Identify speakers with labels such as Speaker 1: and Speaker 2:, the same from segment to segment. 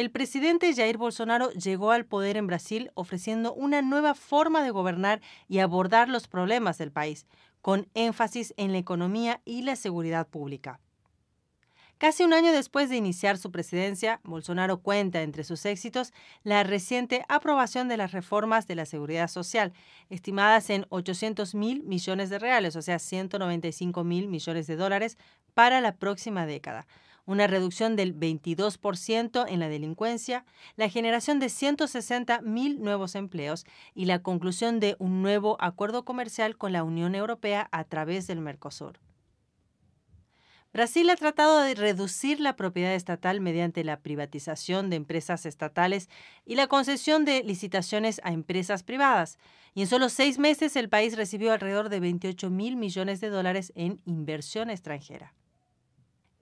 Speaker 1: El presidente Jair Bolsonaro llegó al poder en Brasil ofreciendo una nueva forma de gobernar y abordar los problemas del país, con énfasis en la economía y la seguridad pública. Casi un año después de iniciar su presidencia, Bolsonaro cuenta entre sus éxitos la reciente aprobación de las reformas de la seguridad social, estimadas en 800 mil millones de reales, o sea, 195 mil millones de dólares, para la próxima década una reducción del 22% en la delincuencia, la generación de 160 mil nuevos empleos y la conclusión de un nuevo acuerdo comercial con la Unión Europea a través del Mercosur. Brasil ha tratado de reducir la propiedad estatal mediante la privatización de empresas estatales y la concesión de licitaciones a empresas privadas, y en solo seis meses el país recibió alrededor de 28 mil millones de dólares en inversión extranjera.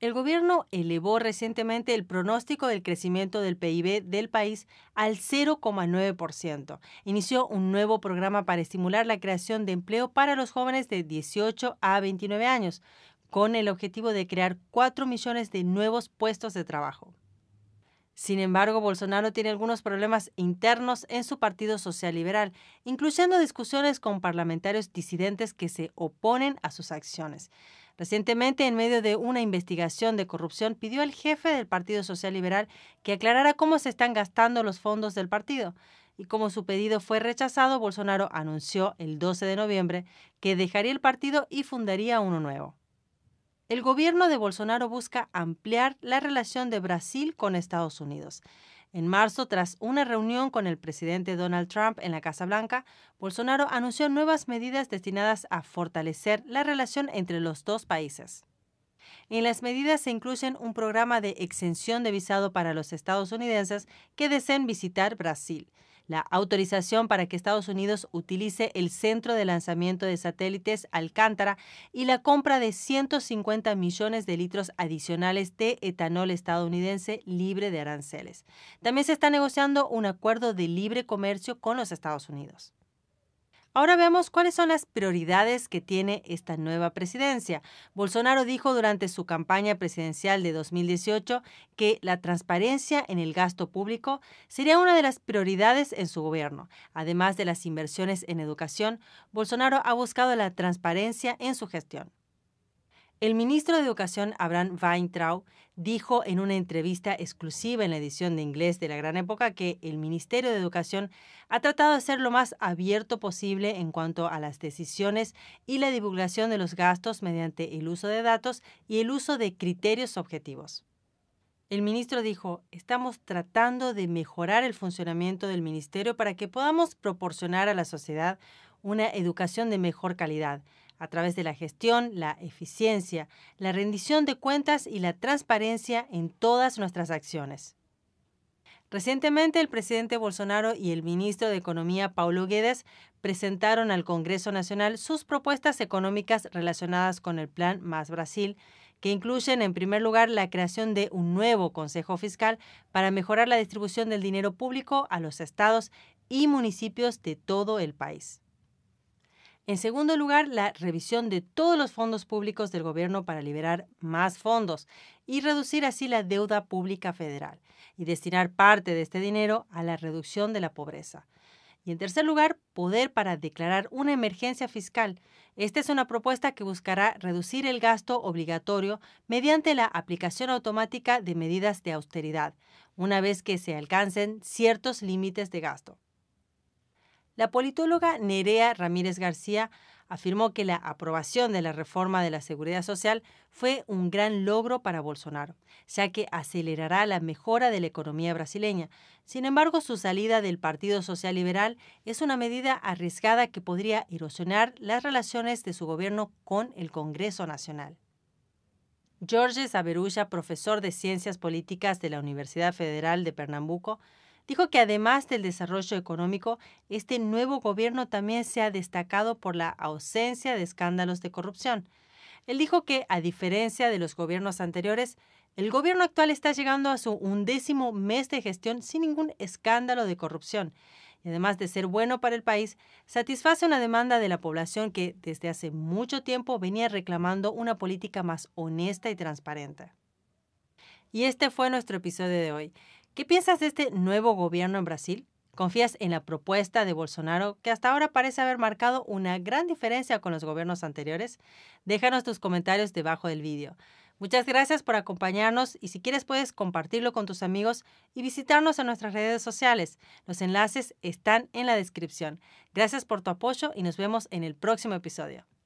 Speaker 1: El gobierno elevó recientemente el pronóstico del crecimiento del PIB del país al 0,9%. Inició un nuevo programa para estimular la creación de empleo para los jóvenes de 18 a 29 años, con el objetivo de crear 4 millones de nuevos puestos de trabajo. Sin embargo, Bolsonaro tiene algunos problemas internos en su Partido Social Liberal, incluyendo discusiones con parlamentarios disidentes que se oponen a sus acciones. Recientemente, en medio de una investigación de corrupción, pidió al jefe del Partido Social Liberal que aclarara cómo se están gastando los fondos del partido. Y como su pedido fue rechazado, Bolsonaro anunció el 12 de noviembre que dejaría el partido y fundaría uno nuevo el gobierno de Bolsonaro busca ampliar la relación de Brasil con Estados Unidos. En marzo, tras una reunión con el presidente Donald Trump en la Casa Blanca, Bolsonaro anunció nuevas medidas destinadas a fortalecer la relación entre los dos países. En las medidas se incluyen un programa de exención de visado para los estadounidenses que deseen visitar Brasil la autorización para que Estados Unidos utilice el centro de lanzamiento de satélites Alcántara y la compra de 150 millones de litros adicionales de etanol estadounidense libre de aranceles. También se está negociando un acuerdo de libre comercio con los Estados Unidos. Ahora veamos cuáles son las prioridades que tiene esta nueva presidencia. Bolsonaro dijo durante su campaña presidencial de 2018 que la transparencia en el gasto público sería una de las prioridades en su gobierno. Además de las inversiones en educación, Bolsonaro ha buscado la transparencia en su gestión. El ministro de Educación, Abraham Weintraub, dijo en una entrevista exclusiva en la edición de inglés de la gran época que el Ministerio de Educación ha tratado de ser lo más abierto posible en cuanto a las decisiones y la divulgación de los gastos mediante el uso de datos y el uso de criterios objetivos. El ministro dijo, estamos tratando de mejorar el funcionamiento del ministerio para que podamos proporcionar a la sociedad una educación de mejor calidad a través de la gestión, la eficiencia, la rendición de cuentas y la transparencia en todas nuestras acciones. Recientemente el presidente Bolsonaro y el ministro de Economía Paulo Guedes presentaron al Congreso Nacional sus propuestas económicas relacionadas con el Plan Más Brasil, que incluyen en primer lugar la creación de un nuevo Consejo Fiscal para mejorar la distribución del dinero público a los estados y municipios de todo el país. En segundo lugar, la revisión de todos los fondos públicos del gobierno para liberar más fondos y reducir así la deuda pública federal y destinar parte de este dinero a la reducción de la pobreza. Y en tercer lugar, poder para declarar una emergencia fiscal. Esta es una propuesta que buscará reducir el gasto obligatorio mediante la aplicación automática de medidas de austeridad, una vez que se alcancen ciertos límites de gasto. La politóloga Nerea Ramírez García afirmó que la aprobación de la reforma de la seguridad social fue un gran logro para Bolsonaro, ya que acelerará la mejora de la economía brasileña. Sin embargo, su salida del Partido Social Liberal es una medida arriesgada que podría erosionar las relaciones de su gobierno con el Congreso Nacional. Jorge Saberulla, profesor de Ciencias Políticas de la Universidad Federal de Pernambuco, Dijo que además del desarrollo económico, este nuevo gobierno también se ha destacado por la ausencia de escándalos de corrupción. Él dijo que, a diferencia de los gobiernos anteriores, el gobierno actual está llegando a su undécimo mes de gestión sin ningún escándalo de corrupción. Y además de ser bueno para el país, satisface una demanda de la población que desde hace mucho tiempo venía reclamando una política más honesta y transparente. Y este fue nuestro episodio de hoy. ¿Qué piensas de este nuevo gobierno en Brasil? ¿Confías en la propuesta de Bolsonaro, que hasta ahora parece haber marcado una gran diferencia con los gobiernos anteriores? Déjanos tus comentarios debajo del vídeo. Muchas gracias por acompañarnos y si quieres puedes compartirlo con tus amigos y visitarnos en nuestras redes sociales. Los enlaces están en la descripción. Gracias por tu apoyo y nos vemos en el próximo episodio.